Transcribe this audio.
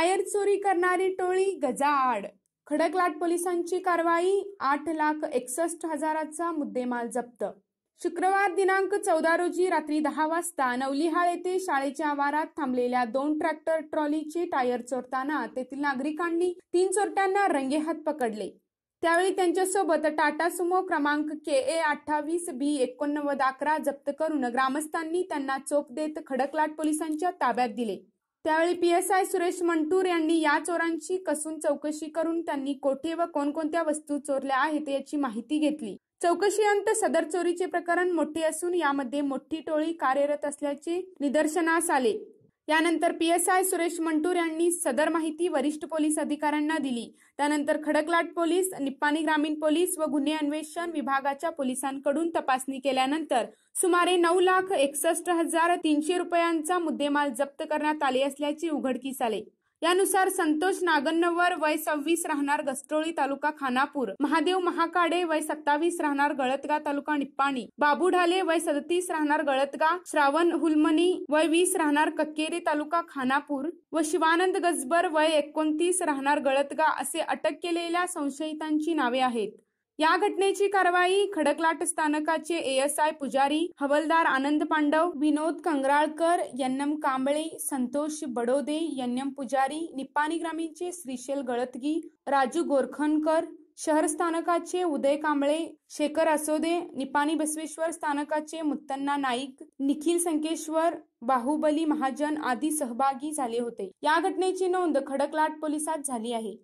tyre चोरी करणारी टोळी गजाआड खडकलाट पोलिसांची कारवाई आठ लाख एकसष्ट हजाराचा मुद्देमाल जप्त शुक्रवार दिनांक चौदा रोजी रात्री दहा वाजता नवलिहाळ येथे शाळेच्या आवारात थांबलेल्या दोन ट्रॅक्टर ट्रॉलीचे टायर चोरताना तेथील नागरिकांनी तीन चोरट्यांना रंगेहात पकडले त्यावेळी त्यांच्यासोबत टाटा सुमो क्रमांक के ए अठ्ठावीस बी एकोणनव्वद अकरा जप्त करून ग्रामस्थांनी त्यांना चोप देत खडकलाट पोलिसांच्या ताब्यात दिले त्यावेळी P S I Suresh Mantur यांनी या चोरांची कसून चौकशी करून त्यांनी कोठे व कोणकोणत्या वस्तू चोरल्या आहेत याची माहिती घेतली चौकशीअंत सदर चोरीचे प्रकरण मोठे असून यामध्ये मोठी टोळी कार्यरत असल्याचे निदर्शनास आले यानंतर P S I Suresh Mantur यांनी सदर माहिती वरिष्ठ पोलीस अधिकाऱ्यांना दिली त्यानंतर खडकलाट पोलीस निप्पाणी ग्रामीण पोलीस व गुन्हे अन्वेषण विभागाच्या पोलिसांकडून तपासणी केल्यानंतर सुमारे नऊ लाख एकसष्ट हजार तीनशे रुपयांचा मुद्देमाल जप्त करण्यात आले असल्याचे उघडकीस आले यानुसार संतोष नागन्नवर वय सव्वीस राहणार गस्टोळी तालुका खानापूर महादेव महाकाडे वय सत्तावीस राहणार गळतगा तालुका निप्पाणी बाबू ढाले वय सदतीस राहणार गळतगा श्रावण हुलमनी वय वीस राहणार कक्केरी तालुका खानापूर व शिवानंद गजबर वय एकोणतीस राहणार गळतगा असे अटक केलेल्या संशयितांची नावे आहेत या घटनेची कारवाई खडकलाट स्थानकाचे एएसआय पुजारी हवलदार आनंद पांडव विनोद कंगराळकर यन्नम कांबळे संतोष बडोदे यन्नम पुजारी निपाणी ग्रामीणचे श्रीशेल गळतगी राजू गोरखनकर शहर स्थानकाचे उदय कांबळे शेखर असोदे निपाणी बसवेश्वर स्थानकाचे मुत्तन्ना नाईक निखिल संकेश्वर बाहुबली महाजन आदी सहभागी झाले होते या घटनेची नोंद खडकलाट पोलिसात झाली आहे